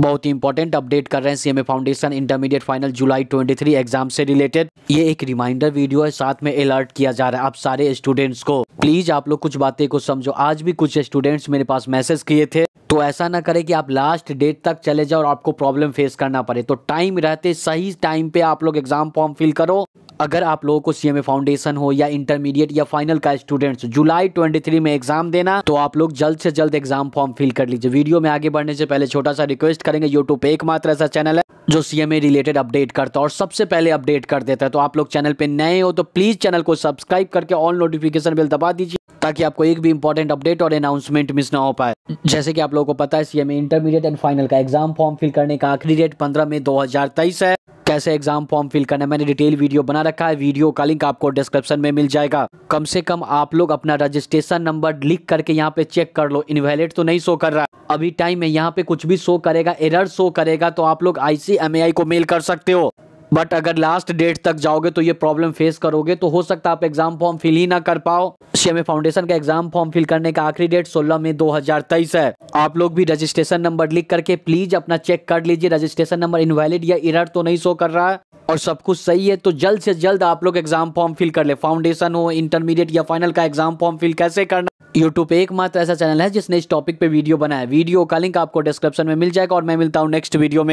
बहुत ही important update कर रहे हैं सीएमए फाउंडेशन इंटरमीडिएट फाइनल जुलाई 23 एग्जाम से रिलेटेड ये एक रिमाइंडर वीडियो है साथ में अलर्ट किया जा रहा है आप सारे स्टूडेंट्स को प्लीज आप लोग कुछ बातें को समझो आज भी कुछ स्टूडेंट्स मेरे पास मैसेज किए थे तो ऐसा ना करें कि आप लास्ट डेट तक चले जाओ और आपको प्रॉब्लम फेस करना पड़े तो टाइम रहते सही टाइम पे आप लोग एग्जाम फॉर्म फिल करो अगर आप लोगों को सीएमए फाउंडेशन हो या इंटरमीडिएट या फाइनल का स्टूडेंट्स जुलाई 23 में एग्जाम देना तो आप लोग जल्द से जल्द एग्जाम फॉर्म फिल कर लीजिए वीडियो में आगे बढ़ने से पहले छोटा सा रिक्वेस्ट करेंगे यूट्यूब पे एकमात्र ऐसा चैनल है जो सीएमए रिलेटेड अपडेट करता है और सबसे पहले अपडेट कर देता है तो आप लोग चैनल पे नए हो तो प्लीज चैनल को सब्सक्राइब करके ऑल नोटिफिकेशन बिल दबा दीजिए ताकि आपको एक भी इंपॉर्टेंट अपडेट और अनाउंसमेंट मिस ना हो पाए जैसे कि आप लोगों को पता है सीएम इंटरमीडिएट एंड फाइनल का एग्जाम फॉर्म फिल करने का आखिरी डेट पंद्रह मे दो है कैसे एग्जाम फॉर्म फिल करना मैंने डिटेल वीडियो बना रखा है वीडियो का लिंक आपको डिस्क्रिप्शन में मिल जाएगा कम से कम आप लोग अपना रजिस्ट्रेशन नंबर लिख करके यहाँ पे चेक कर लो इनवैलिड तो नहीं शो कर रहा अभी टाइम है यहाँ पे कुछ भी शो करेगा एरर शो करेगा तो आप लोग आईसीएमएआई को मेल कर सकते हो बट अगर लास्ट डेट तक जाओगे तो ये प्रॉब्लम फेस करोगे तो हो सकता है आप एग्जाम फॉर्म फिल ही ना कर पाओ सीएमए फाउंडेशन का एग्जाम फॉर्म फिल करने का आखिरी डेट 16 मई 2023 है आप लोग भी रजिस्ट्रेशन नंबर लिख करके प्लीज अपना चेक कर लीजिए रजिस्ट्रेशन नंबर इनवैलिड या इरर तो नहीं शो कर रहा है और सब कुछ सही है तो जल्द से जल्द आप लोग एग्जाम फॉर्म फिल कर ले फाउंडेशन हो इंटरमीडिएट या फाइनल का एग्जाम फॉर्म फिल कैसे करना यूट्यूब पे एकमात्र ऐसा चैनल है जिसने इस टॉपिक पे वीडियो बनाया वीडियो का लिंक आपको डिस्क्रिप्शन में मिल जाएगा और मैं मिलता हूँ नेक्स्ट वीडियो में